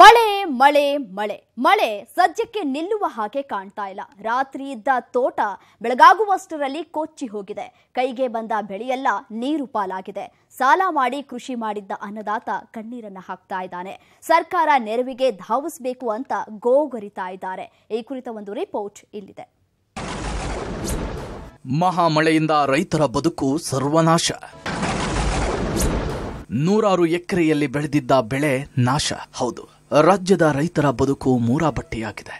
ಮಳೆ ಮಳೆ ಮಳೆ ಮಳೆ ಸದ್ಯಕ್ಕೆ ನಿಲ್ಲುವ ಹಾಗೆ ಕಾಣ್ತಾ ಇಲ್ಲ ರಾತ್ರಿ ಇದ್ದ ತೋಟ ಬೆಳಗಾಗುವಷ್ಟರಲ್ಲಿ ಕೊಚ್ಚಿ ಹೋಗಿದೆ ಕೈಗೆ ಬಂದ ಬೆಳೆಯೆಲ್ಲ ನೀರು ಪಾಲಾಗಿದೆ ಸಾಲ ಮಾಡಿ ಕೃಷಿ ಮಾಡಿದ್ದ ಅನ್ನದಾತ ಕಣ್ಣೀರನ್ನು ಹಾಕ್ತಾ ಇದ್ದಾನೆ ಸರ್ಕಾರ ನೆರವಿಗೆ ಧಾವಿಸಬೇಕು ಅಂತ ಗೋಗರಿತಾ ಇದ್ದಾರೆ ಈ ಕುರಿತ ಒಂದು ರಿಪೋರ್ಟ್ ಇಲ್ಲಿದೆ ಮಹಾಮಳೆಯಿಂದ ರೈತರ ಬದುಕು ಸರ್ವನಾಶ ನೂರಾರು ಎಕರೆಯಲ್ಲಿ ಬೆಳೆದಿದ್ದ ಬೆಳೆ ನಾಶ ಹೌದು ರಾಜ್ಯದ ರೈತರ ಬದುಕು ಮೂರಾ ಬಟ್ಟೆಯಾಗಿದೆ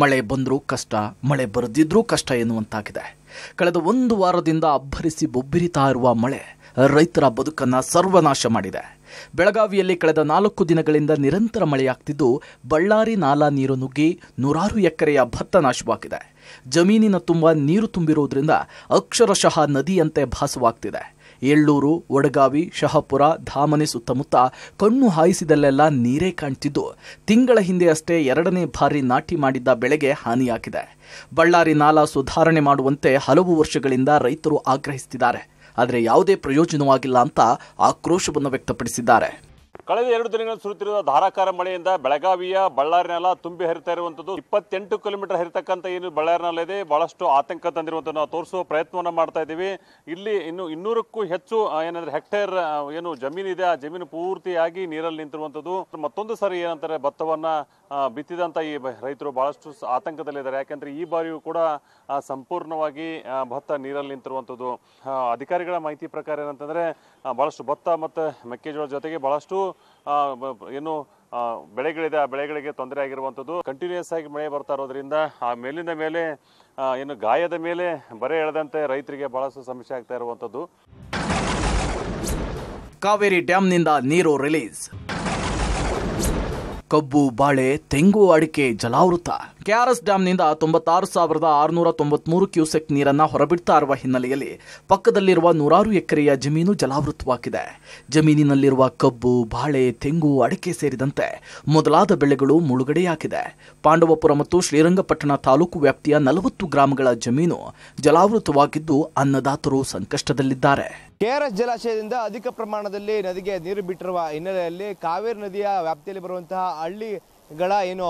ಮಳೆ ಬಂದರೂ ಕಷ್ಟ ಮಳೆ ಬರೆದಿದ್ರೂ ಕಷ್ಟ ಎನ್ನುವಂತಾಗಿದೆ ಕಳೆದ ಒಂದು ವಾರದಿಂದ ಅಬ್ಬರಿಸಿ ಬೊಬ್ಬಿರಿತಾ ಇರುವ ಮಳೆ ರೈತರ ಬದುಕನ್ನು ಸರ್ವನಾಶ ಮಾಡಿದೆ ಬೆಳಗಾವಿಯಲ್ಲಿ ಕಳೆದ ನಾಲ್ಕು ದಿನಗಳಿಂದ ನಿರಂತರ ಮಳೆಯಾಗ್ತಿದ್ದು ಬಳ್ಳಾರಿ ನಾಲಾ ನೀರು ನುಗ್ಗಿ ನೂರಾರು ಎಕರೆಯ ಭತ್ತ ನಾಶವಾಗಿದೆ ಜಮೀನಿನ ತುಂಬ ನೀರು ತುಂಬಿರುವುದರಿಂದ ಅಕ್ಷರಶಃ ನದಿಯಂತೆ ಭಾಸವಾಗ್ತಿದೆ ಎಳ್ಳೂರು ಒಡಗಾವಿ ಶಹಪುರ ಧಾಮನಿ ಸುತ್ತಮುತ್ತ ಕಣ್ಣು ಹಾಯಿಸಿದಲ್ಲೆಲ್ಲ ನೀರೇ ಕಾಣ್ತಿದ್ದು ತಿಂಗಳ ಹಿಂದೆ ಅಷ್ಟೇ ಎರಡನೇ ಬಾರಿ ನಾಟಿ ಮಾಡಿದ್ದ ಬೆಳೆಗೆ ಹಾನಿಯಾಗಿದೆ ಬಳ್ಳಾರಿ ನಾಲ ಸುಧಾರಣೆ ಮಾಡುವಂತೆ ಹಲವು ವರ್ಷಗಳಿಂದ ರೈತರು ಆಗ್ರಹಿಸುತ್ತಿದ್ದಾರೆ ಆದರೆ ಯಾವುದೇ ಪ್ರಯೋಜನವಾಗಿಲ್ಲ ಅಂತ ಆಕ್ರೋಶವನ್ನು ವ್ಯಕ್ತಪಡಿಸಿದ್ದಾರೆ ಕಳೆದ ಎರಡು ದಿನಗಳಲ್ಲಿ ಸುರಿತಿರುವ ಧಾರಾಕಾರ ಮಳೆಯಿಂದ ಬೆಳಗಾವಿಯ ಬಳ್ಳಾರಿ ತುಂಬಿ ಹರಿತಾ ಇರುವಂತದ್ದು ಇಪ್ಪತ್ತೆಂಟು ಕಿಲೋಮೀಟರ್ ಹರಿತಕ್ಕಂಥ ಏನು ಬಳ್ಳಾರಿನಲ್ಲಿದೆ ಬಹಳಷ್ಟು ಆತಂಕ ತಂದಿರುವಂಥದ್ದು ನಾವು ತೋರಿಸುವ ಪ್ರಯತ್ನವನ್ನು ಮಾಡ್ತಾ ಇದ್ದೀವಿ ಇಲ್ಲಿ ಇನ್ನು ಇನ್ನೂರಕ್ಕೂ ಹೆಚ್ಚು ಏನಂದ್ರೆ ಹೆಕ್ಟೇರ್ ಏನು ಜಮೀನು ಇದೆ ಆ ಜಮೀನು ಪೂರ್ತಿಯಾಗಿ ನೀರಲ್ಲಿ ನಿಂತಿರುವಂಥದ್ದು ಮತ್ತೊಂದು ಸಾರಿ ಏನಂತಾರೆ ಭತ್ತವನ್ನ ಬಿತ್ತಿದಂಥ ಈ ರೈತರು ಬಹಳಷ್ಟು ಆತಂಕದಲ್ಲಿದ್ದಾರೆ ಯಾಕಂದ್ರೆ ಈ ಬಾರಿಯೂ ಕೂಡ ಸಂಪೂರ್ಣವಾಗಿ ಭತ್ತ ನೀರಲ್ಲಿ ನಿಂತಿರುವಂಥದ್ದು ಅಧಿಕಾರಿಗಳ ಮಾಹಿತಿ ಪ್ರಕಾರ ಏನಂತಂದ್ರೆ ಬಹಳಷ್ಟು ಭತ್ತ ಮತ್ತು ಮೆಕ್ಕೆಜೋಳ ಜೊತೆಗೆ ಬಹಳಷ್ಟು ಏನು ಬೆಳೆಗಳಿದೆ ಆ ಬೆಳೆಗಳಿಗೆ ತೊಂದರೆ ಆಗಿರುವಂಥದ್ದು ಕಂಟಿನ್ಯೂಸ್ ಆಗಿ ಮಳೆ ಬರ್ತಾ ಇರೋದ್ರಿಂದ ಆ ಮೇಲಿನ ಮೇಲೆ ಏನು ಗಾಯದ ಮೇಲೆ ಬರೆ ಎಳೆದಂತೆ ರೈತರಿಗೆ ಬಹಳಷ್ಟು ಸಮಸ್ಯೆ ಆಗ್ತಾ ಇರುವಂಥದ್ದು ಕಾವೇರಿ ಡ್ಯಾಂನಿಂದ ನೀರು ರಿಲೀಸ್ ಕಬ್ಬು ಬಾಳೆ ತೆಂಗು ಅಡಿಕೆ ಜಲಾವೃತ ಕೆಆರ್ಎಸ್ ಡ್ಯಾಂನಿಂದ ತೊಂಬತ್ತಾರು ಸಾವಿರದ ಆರುನೂರ ತೊಂಬತ್ಮೂರು ಕ್ಯೂಸೆಕ್ ನೀರನ್ನ ಹೊರಬಿಡ್ತಾ ಇರುವ ಹಿನ್ನೆಲೆಯಲ್ಲಿ ಪಕ್ಕದಲ್ಲಿರುವ ನೂರಾರು ಎಕರೆಯ ಜಮೀನು ಜಲಾವೃತವಾಗಿದೆ ಜಮೀನಿನಲ್ಲಿರುವ ಕಬ್ಬು ಬಾಳೆ ತೆಂಗು ಅಡಿಕೆ ಸೇರಿದಂತೆ ಮೊದಲಾದ ಬೆಳೆಗಳು ಮುಳುಗಡೆಯಾಗಿದೆ ಪಾಂಡವಪುರ ಮತ್ತು ಶ್ರೀರಂಗಪಟ್ಟಣ ತಾಲೂಕು ವ್ಯಾಪ್ತಿಯ ನಲವತ್ತು ಗ್ರಾಮಗಳ ಜಮೀನು ಜಲಾವೃತವಾಗಿದ್ದು ಅನ್ನದಾತರು ಸಂಕಷ್ಟದಲ್ಲಿದ್ದಾರೆ ಕೆ ಆರ್ ಎಸ್ ಜಲಾಶಯದಿಂದ ಅಧಿಕ ಪ್ರಮಾಣದಲ್ಲಿ ನದಿಗೆ ನೀರು ಬಿಟ್ಟಿರುವ ಹಿನ್ನೆಲೆಯಲ್ಲಿ ಕಾವೇರಿ ನದಿಯ ವ್ಯಾಪ್ತಿಯಲ್ಲಿ ಬರುವಂತಹ ಹಳ್ಳಿಗಳ ಏನು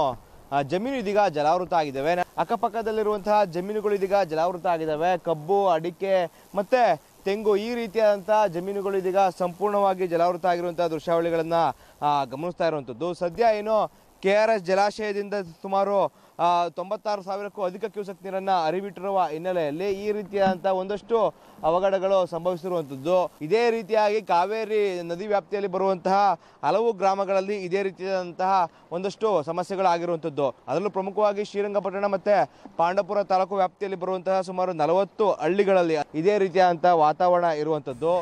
ಜಮೀನು ಇದೀಗ ಜಲಾವೃತ ಆಗಿದ್ದಾವೆ ಅಕ್ಕಪಕ್ಕದಲ್ಲಿರುವಂತಹ ಜಮೀನುಗಳು ಇದೀಗ ಜಲಾವೃತ ಆಗಿದ್ದಾವೆ ಕಬ್ಬು ಅಡಿಕೆ ಮತ್ತೆ ತೆಂಗು ಈ ರೀತಿಯಾದಂತಹ ಜಮೀನುಗಳು ಇದೀಗ ಸಂಪೂರ್ಣವಾಗಿ ಜಲಾವೃತ ಆಗಿರುವಂತಹ ದೃಶ್ಯಾವಳಿಗಳನ್ನ ಗಮನಿಸ್ತಾ ಇರುವಂಥದ್ದು ಸದ್ಯ ಏನು ಕೆ ಆರ್ ಎಸ್ ಜಲಾಶಯದಿಂದ ಸುಮಾರು ತೊಂಬತ್ತಾರು ಸಾವಿರಕ್ಕೂ ಅಧಿಕ ಕ್ಯೂಸೆಕ್ ನೀರನ್ನು ಅರಿಬಿಟ್ಟಿರುವ ಹಿನ್ನೆಲೆಯಲ್ಲಿ ಈ ರೀತಿಯಾದಂಥ ಒಂದಷ್ಟು ಅವಘಡಗಳು ಸಂಭವಿಸಿರುವಂಥದ್ದು ಇದೇ ರೀತಿಯಾಗಿ ಕಾವೇರಿ ನದಿ ವ್ಯಾಪ್ತಿಯಲ್ಲಿ ಬರುವಂತಹ ಹಲವು ಗ್ರಾಮಗಳಲ್ಲಿ ಇದೇ ರೀತಿಯಾದಂತಹ ಒಂದಷ್ಟು ಸಮಸ್ಯೆಗಳಾಗಿರುವಂಥದ್ದು ಅದರಲ್ಲೂ ಪ್ರಮುಖವಾಗಿ ಶ್ರೀರಂಗಪಟ್ಟಣ ಮತ್ತು ಪಾಂಡಪುರ ತಾಲೂಕು ವ್ಯಾಪ್ತಿಯಲ್ಲಿ ಬರುವಂತಹ ಸುಮಾರು ನಲವತ್ತು ಹಳ್ಳಿಗಳಲ್ಲಿ ಇದೇ ರೀತಿಯಾದಂತಹ ವಾತಾವರಣ ಇರುವಂಥದ್ದು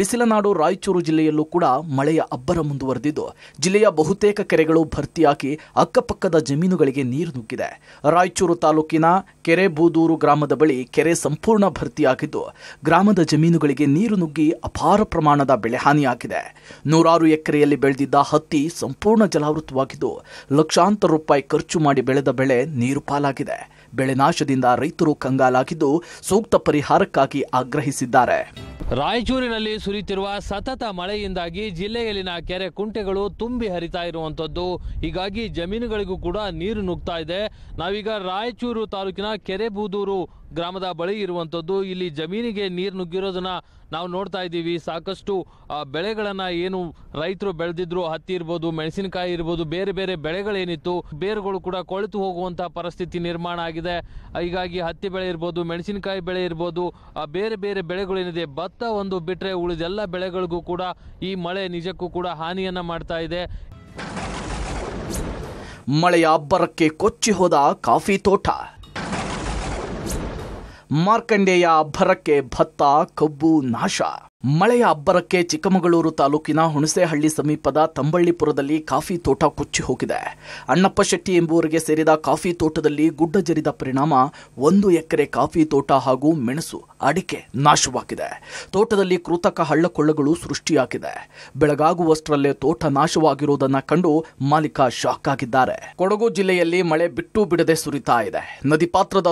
ಬಿಸಿಲನಾಡು ರಾಯಚೂರು ಜಿಲ್ಲೆಯಲ್ಲೂ ಕೂಡ ಮಳೆಯ ಅಬ್ಬರ ಮುಂದುವರೆದಿದ್ದು ಜಿಲ್ಲೆಯ ಬಹುತೇಕ ಕೆರೆಗಳು ಭರ್ತಿಯಾಗಿ ಅಕ್ಕಪಕ್ಕದ ಜಮೀನುಗಳಿಗೆ ನೀರು ನುಗ್ಗಿದೆ ಆಗಿದೆ ರಾಯಚೂರು ತಾಲೂಕಿನ ಕೆರೆ ಬೂದೂರು ಗ್ರಾಮದ ಬಳಿ ಕೆರೆ ಸಂಪೂರ್ಣ ಭರ್ತಿಯಾಗಿದ್ದು ಗ್ರಾಮದ ಜಮೀನುಗಳಿಗೆ ನೀರು ನುಗ್ಗಿ ಅಪಾರ ಪ್ರಮಾಣದ ಬೆಳೆಹಾನಿಯಾಗಿದೆ ನೂರಾರು ಎಕರೆಯಲ್ಲಿ ಬೆಳೆದಿದ್ದ ಹತ್ತಿ ಸಂಪೂರ್ಣ ಜಲಾವೃತವಾಗಿದ್ದು ಲಕ್ಷಾಂತರ ರೂಪಾಯಿ ಖರ್ಚು ಮಾಡಿ ಬೆಳೆದ ಬೆಳೆ ನೀರು ಪಾಲಾಗಿದೆ ಬೆಳೆ ನಾಶದಿಂದ ರೈತರು ಕಂಗಾಲಾಗಿದ್ದು ಸೂಕ್ತ ಪರಿಹಾರಕ್ಕಾಗಿ ಆಗ್ರಹಿಸಿದ್ದಾರೆ ರಾಯಚೂರಿನಲ್ಲಿ ಸುರಿಯುತ್ತಿರುವ ಸತತ ಮಳೆಯಿಂದಾಗಿ ಜಿಲ್ಲೆಯಲ್ಲಿನ ಕೆರೆ ಕುಂಟೆಗಳು ತುಂಬಿ ಹರಿತಾ ಇರುವಂಥದ್ದು ಹೀಗಾಗಿ ಜಮೀನುಗಳಿಗೂ ಕೂಡ ನೀರು ನುಗ್ತಾ ಇದೆ ನಾವೀಗ ರಾಯಚೂರು ತಾಲೂಕಿನ ಕೆರೆಬೂದೂರು ಗ್ರಾಮದ ಬಳಿ ಇರುವಂಥದ್ದು ಇಲ್ಲಿ ಜಮೀನಿಗೆ ನೀರು ನುಗ್ಗಿರೋದನ್ನ ನಾವು ನೋಡ್ತಾ ಇದ್ದೀವಿ ಸಾಕಷ್ಟು ಬೆಳೆಗಳನ್ನು ಏನು ರೈತರು ಬೆಳೆದಿದ್ರು ಹತ್ತಿ ಇರ್ಬೋದು ಮೆಣಸಿನಕಾಯಿ ಇರ್ಬೋದು ಬೇರೆ ಬೇರೆ ಬೆಳೆಗಳೇನಿತ್ತು ಬೇರುಗಳು ಕೂಡ ಕೊಳೆತು ಹೋಗುವಂತಹ ಪರಿಸ್ಥಿತಿ ನಿರ್ಮಾಣ ಆಗಿದೆ ಹೀಗಾಗಿ ಹತ್ತಿ ಬೆಳೆ ಇರ್ಬೋದು ಮೆಣಸಿನಕಾಯಿ ಬೆಳೆ ಇರ್ಬೋದು ಬೇರೆ ಬೇರೆ ಬೆಳೆಗಳೇನಿದೆ ಭತ್ತ ಒಂದು ಬಿಟ್ಟರೆ ಉಳಿದೆಲ್ಲ ಬೆಳೆಗಳಿಗೂ ಕೂಡ ಈ ಮಳೆ ನಿಜಕ್ಕೂ ಕೂಡ ಹಾನಿಯನ್ನು ಮಾಡ್ತಾ ಇದೆ ಮಳೆಯ ಅಬ್ಬರಕ್ಕೆ ಕೊಚ್ಚಿ ಹೋದ ಕಾಫಿ ತೋಟ ಮಾರ್ಕಂಡೇಯ ಭರಕ್ಕೆ ಭತ್ತ ಕಬ್ಬು ನಾಶ ಮಳೆಯ ಅಬ್ಬರಕ್ಕೆ ಚಿಕ್ಕಮಗಳೂರು ತಾಲೂಕಿನ ಹುಣಸೆಹಳ್ಳಿ ಸಮೀಪದ ತಂಬಳ್ಳಿಪುರದಲ್ಲಿ ಕಾಫಿ ತೋಟ ಕೊಚ್ಚಿ ಹೋಗಿದೆ ಅಣ್ಣಪ್ಪ ಶೆಟ್ಟಿ ಎಂಬುವರಿಗೆ ಸೇರಿದ ಕಾಫಿ ತೋಟದಲ್ಲಿ ಗುಡ್ಡ ಜರಿದ ಪರಿಣಾಮ ಒಂದು ಎಕರೆ ಕಾಫಿ ತೋಟ ಹಾಗೂ ಮೆಣಸು ಅಡಿಕೆ ನಾಶವಾಗಿದೆ ತೋಟದಲ್ಲಿ ಕೃತಕ ಹಳ್ಳಕೊಳ್ಳಗಳು ಸೃಷ್ಟಿಯಾಗಿದೆ ಬೆಳಗಾಗುವಷ್ಟರಲ್ಲೇ ತೋಟ ನಾಶವಾಗಿರುವುದನ್ನು ಕಂಡು ಮಾಲೀಕ ಶಾಕ್ ಆಗಿದ್ದಾರೆ ಕೊಡಗು ಜಿಲ್ಲೆಯಲ್ಲಿ ಮಳೆ ಬಿಟ್ಟು ಬಿಡದೆ ಸುರಿತಾ ಇದೆ ನದಿ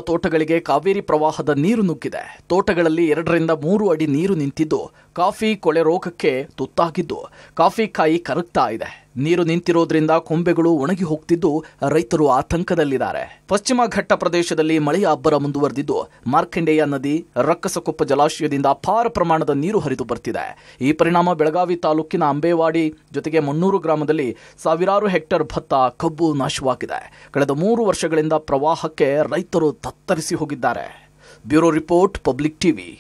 ತೋಟಗಳಿಗೆ ಕಾವೇರಿ ಪ್ರವಾಹದ ನೀರು ನುಗ್ಗಿದೆ ತೋಟಗಳಲ್ಲಿ ಎರಡರಿಂದ ಮೂರು ಅಡಿ ನೀರು ನಿಂತಿದ್ದು ಕಾಫಿ ಕೊಳೆ ರೋಗಕ್ಕೆ ತುತ್ತಾಗಿದ್ದು ಕಾಫಿ ಕಾಯಿ ಕರಗ್ತಾ ಇದೆ ನೀರು ನಿಂತಿರೋದ್ರಿಂದ ಕೊಂಬೆಗಳು ಒಣಗಿ ಹೋಗ್ತಿದ್ದು ರೈತರು ಆತಂಕದಲ್ಲಿದ್ದಾರೆ ಪಶ್ಚಿಮ ಘಟ್ಟ ಪ್ರದೇಶದಲ್ಲಿ ಮಳೆಯ ಅಬ್ಬರ ಮುಂದುವರೆದಿದ್ದು ಮಾರ್ಕಂಡೇಯ ನದಿ ರಕ್ಕಸಕೊಪ್ಪ ಜಲಾಶಯದಿಂದ ಅಪಾರ ಪ್ರಮಾಣದ ನೀರು ಹರಿದು ಬರ್ತಿದೆ ಈ ಪರಿಣಾಮ ಬೆಳಗಾವಿ ತಾಲೂಕಿನ ಅಂಬೇವಾಡಿ ಜೊತೆಗೆ ಮಣ್ಣೂರು ಗ್ರಾಮದಲ್ಲಿ ಸಾವಿರಾರು ಹೆಕ್ಟೇರ್ ಭತ್ತ ಕಬ್ಬು ನಾಶವಾಗಿದೆ ಕಳೆದ ಮೂರು ವರ್ಷಗಳಿಂದ ಪ್ರವಾಹಕ್ಕೆ ರೈತರು ತತ್ತರಿಸಿ ಹೋಗಿದ್ದಾರೆ ಬ್ಯೂರೋ ರಿಪೋರ್ಟ್ ಪಬ್ಲಿಕ್ ಟಿವಿ